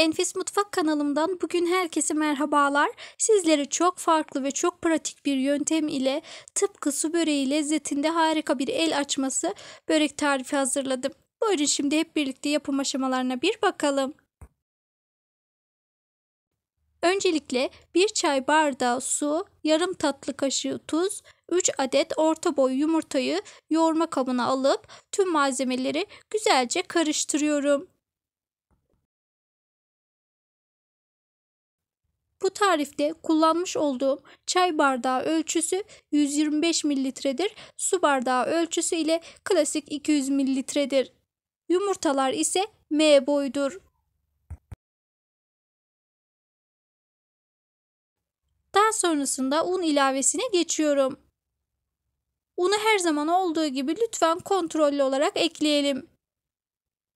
Enfis Mutfak kanalımdan bugün herkese merhabalar. Sizlere çok farklı ve çok pratik bir yöntem ile tıpkı su böreği lezzetinde harika bir el açması börek tarifi hazırladım. Buyurun şimdi hep birlikte yapım aşamalarına bir bakalım. Öncelikle 1 çay bardağı su, yarım tatlı kaşığı tuz, 3 adet orta boy yumurtayı yoğurma kabına alıp tüm malzemeleri güzelce karıştırıyorum. Bu tarifte kullanmış olduğum çay bardağı ölçüsü 125 mililitredir. Su bardağı ölçüsü ile klasik 200 mililitredir. Yumurtalar ise M boyudur. Daha sonrasında un ilavesine geçiyorum. Unu her zaman olduğu gibi lütfen kontrollü olarak ekleyelim.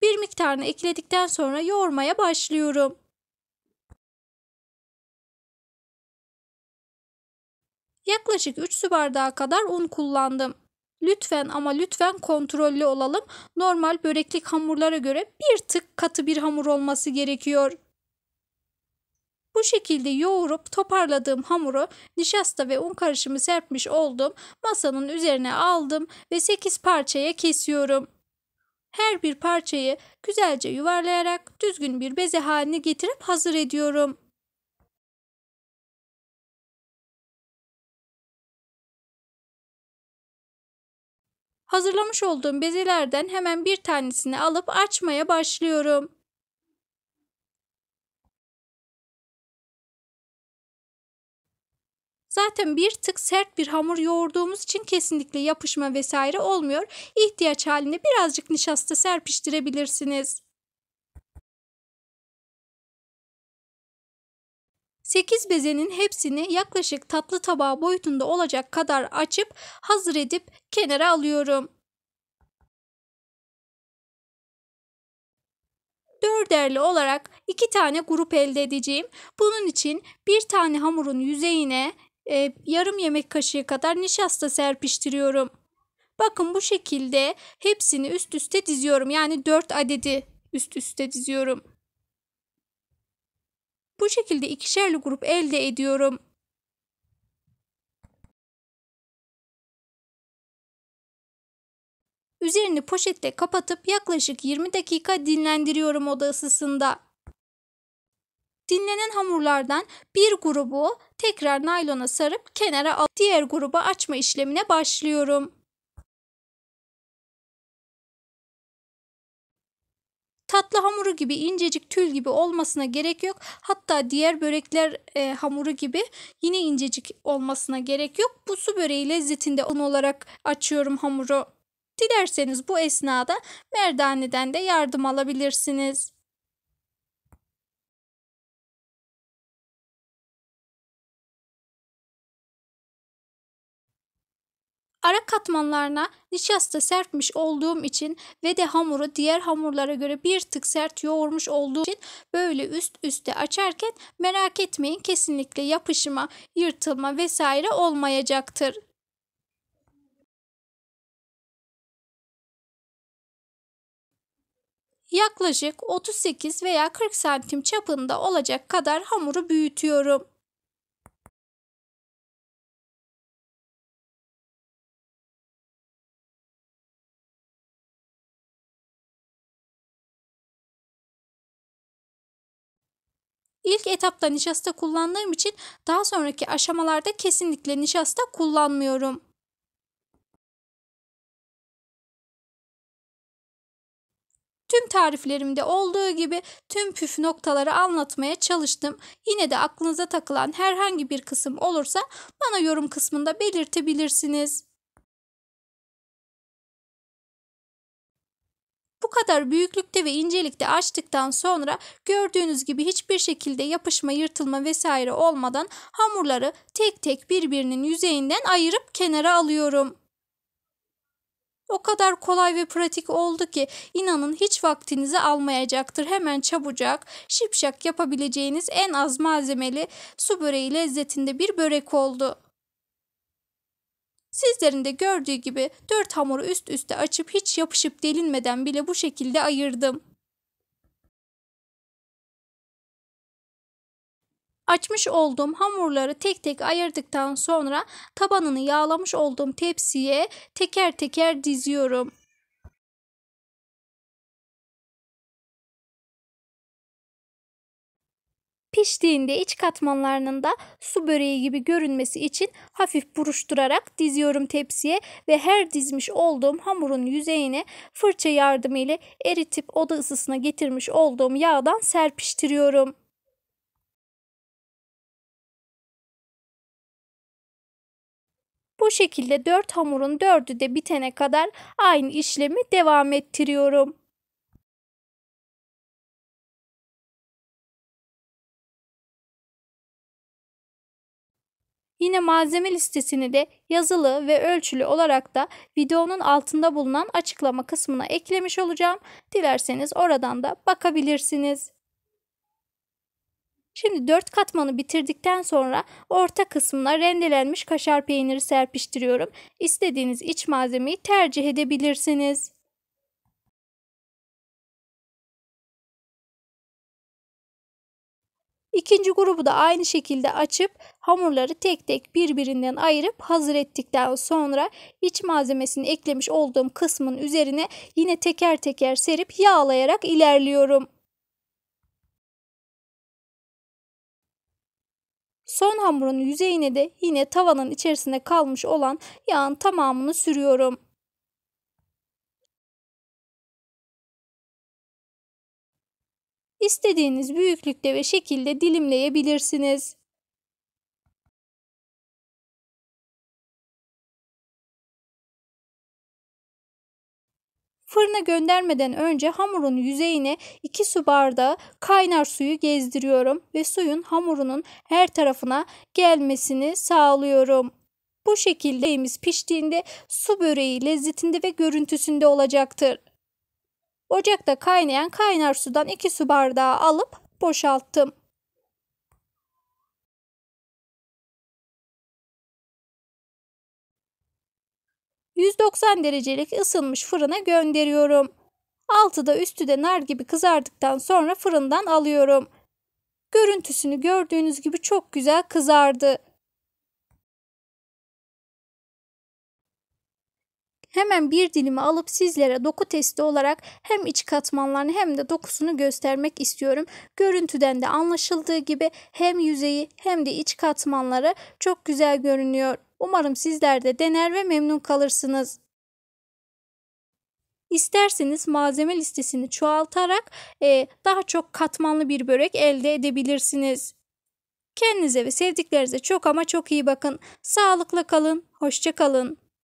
Bir miktarını ekledikten sonra yoğurmaya başlıyorum. Yaklaşık 3 su bardağı kadar un kullandım. Lütfen ama lütfen kontrollü olalım. Normal böreklik hamurlara göre bir tık katı bir hamur olması gerekiyor. Bu şekilde yoğurup toparladığım hamuru nişasta ve un karışımı serpmiş oldum. Masanın üzerine aldım ve 8 parçaya kesiyorum. Her bir parçayı güzelce yuvarlayarak düzgün bir beze haline getirip hazır ediyorum. Hazırlamış olduğum bezelerden hemen bir tanesini alıp açmaya başlıyorum. Zaten bir tık sert bir hamur yoğurduğumuz için kesinlikle yapışma vesaire olmuyor. İhtiyaç halinde birazcık nişasta serpiştirebilirsiniz. 8 bezenin hepsini yaklaşık tatlı tabağı boyutunda olacak kadar açıp hazır edip kenara alıyorum. dörderli olarak 2 tane grup elde edeceğim. Bunun için bir tane hamurun yüzeyine e, yarım yemek kaşığı kadar nişasta serpiştiriyorum. Bakın bu şekilde hepsini üst üste diziyorum. Yani 4 adedi üst üste diziyorum. Bu şekilde ikişerli grup elde ediyorum. Üzerini poşetle kapatıp yaklaşık 20 dakika dinlendiriyorum oda ısısında. Dinlenen hamurlardan bir grubu tekrar naylona sarıp kenara al. Diğer grubu açma işlemine başlıyorum. Tatlı hamuru gibi incecik tül gibi olmasına gerek yok. Hatta diğer börekler e, hamuru gibi yine incecik olmasına gerek yok. Bu su böreği lezzetinde un olarak açıyorum hamuru. Dilerseniz bu esnada merdaneden de yardım alabilirsiniz. Ara katmanlarına nişasta serpmiş olduğum için ve de hamuru diğer hamurlara göre bir tık sert yoğurmuş olduğum için böyle üst üste açarken merak etmeyin kesinlikle yapışma, yırtılma vesaire olmayacaktır. Yaklaşık 38 veya 40 santim çapında olacak kadar hamuru büyütüyorum. İlk etapta nişasta kullandığım için daha sonraki aşamalarda kesinlikle nişasta kullanmıyorum. Tüm tariflerimde olduğu gibi tüm püf noktaları anlatmaya çalıştım. Yine de aklınıza takılan herhangi bir kısım olursa bana yorum kısmında belirtebilirsiniz. Bu kadar büyüklükte ve incelikte açtıktan sonra gördüğünüz gibi hiçbir şekilde yapışma, yırtılma vesaire olmadan hamurları tek tek birbirinin yüzeyinden ayırıp kenara alıyorum. O kadar kolay ve pratik oldu ki inanın hiç vaktinizi almayacaktır. Hemen çabucak, şipşak yapabileceğiniz en az malzemeli su böreği lezzetinde bir börek oldu. Sizlerin de gördüğü gibi dört hamuru üst üste açıp hiç yapışıp delinmeden bile bu şekilde ayırdım. Açmış olduğum hamurları tek tek ayırdıktan sonra tabanını yağlamış olduğum tepsiye teker teker diziyorum. Piştiğinde iç katmanlarının da su böreği gibi görünmesi için hafif buruşturarak diziyorum tepsiye ve her dizmiş olduğum hamurun yüzeyine fırça yardımıyla eritip oda ısısına getirmiş olduğum yağdan serpiştiriyorum. Bu şekilde 4 hamurun 4'ü de bitene kadar aynı işlemi devam ettiriyorum. Yine malzeme listesini de yazılı ve ölçülü olarak da videonun altında bulunan açıklama kısmına eklemiş olacağım. Dilerseniz oradan da bakabilirsiniz. Şimdi 4 katmanı bitirdikten sonra orta kısmına rendelenmiş kaşar peyniri serpiştiriyorum. İstediğiniz iç malzemeyi tercih edebilirsiniz. İkinci grubu da aynı şekilde açıp hamurları tek tek birbirinden ayırıp hazır ettikten sonra iç malzemesini eklemiş olduğum kısmın üzerine yine teker teker serip yağlayarak ilerliyorum. Son hamurun yüzeyine de yine tavanın içerisinde kalmış olan yağın tamamını sürüyorum. İstediğiniz büyüklükte ve şekilde dilimleyebilirsiniz. Fırına göndermeden önce hamurun yüzeyine 2 su bardağı kaynar suyu gezdiriyorum ve suyun hamurunun her tarafına gelmesini sağlıyorum. Bu şekilde piştiğinde su böreği lezzetinde ve görüntüsünde olacaktır. Ocakta kaynayan kaynar sudan 2 su bardağı alıp boşalttım. ...190 derecelik ısınmış fırına gönderiyorum. Altı da üstü de nar gibi kızardıktan sonra fırından alıyorum. Görüntüsünü gördüğünüz gibi çok güzel kızardı. Hemen bir dilimi alıp sizlere doku testi olarak hem iç katmanlarını hem de dokusunu göstermek istiyorum. Görüntüden de anlaşıldığı gibi hem yüzeyi hem de iç katmanları çok güzel görünüyor. Umarım sizler de dener ve memnun kalırsınız. İsterseniz malzeme listesini çoğaltarak e, daha çok katmanlı bir börek elde edebilirsiniz. Kendinize ve sevdiklerinize çok ama çok iyi bakın. Sağlıkla kalın, hoşça kalın.